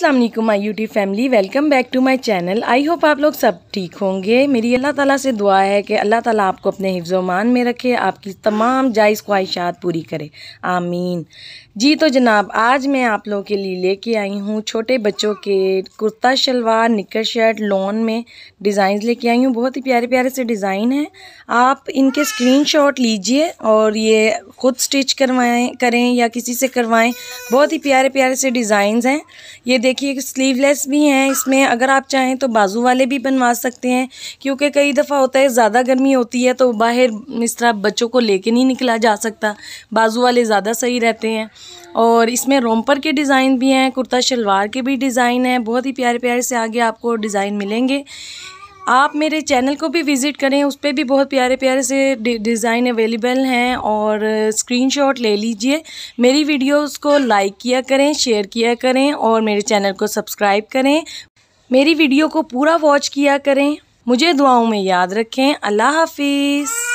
अस्सलाम वालेकुम my YouTube family welcome back to my channel I hope आप लोग सब ठीक होंगे मेरी अल्लाह ताला से दुआ है कि अल्लाह ताला आपको अपने हिफ्जोमान में रखे आपकी तमाम जायज़ ख्वाहिशात पूरी करे आमीन जी तो जनाब आज मैं आप लोगों के लिए लेके आई हूँ छोटे बच्चों के कुर्ता शलवार निकर शर्ट लॉन में डिज़ाइन लेके आई हूँ बहुत ही प्यारे प्यारे से डिज़ाइन हैं आप इनके स्क्रीन लीजिए और ये ख़ुद स्टिच करवाएँ करें या किसी से करवाएँ बहुत ही प्यारे प्यारे से डिज़ाइन हैं ये देखिए स्लीवलेस भी हैं इसमें अगर आप चाहें तो बाजू वाले भी बनवा सकते हैं क्योंकि कई दफ़ा होता है ज़्यादा गर्मी होती है तो बाहर इस तरह बच्चों को लेके नहीं निकला जा सकता बाजू वाले ज़्यादा सही रहते हैं और इसमें रोमपर के डिज़ाइन भी हैं कुर्ता शलवार के भी डिज़ाइन हैं बहुत ही प्यारे प्यारे से आगे आपको डिज़ाइन मिलेंगे आप मेरे चैनल को भी विज़िट करें उस पर भी बहुत प्यारे प्यारे से डिज़ाइन अवेलेबल हैं और स्क्रीनशॉट ले लीजिए मेरी वीडियोस को लाइक किया करें शेयर किया करें और मेरे चैनल को सब्सक्राइब करें मेरी वीडियो को पूरा वॉच किया करें मुझे दुआओं में याद रखें अल्लाह हाफिज़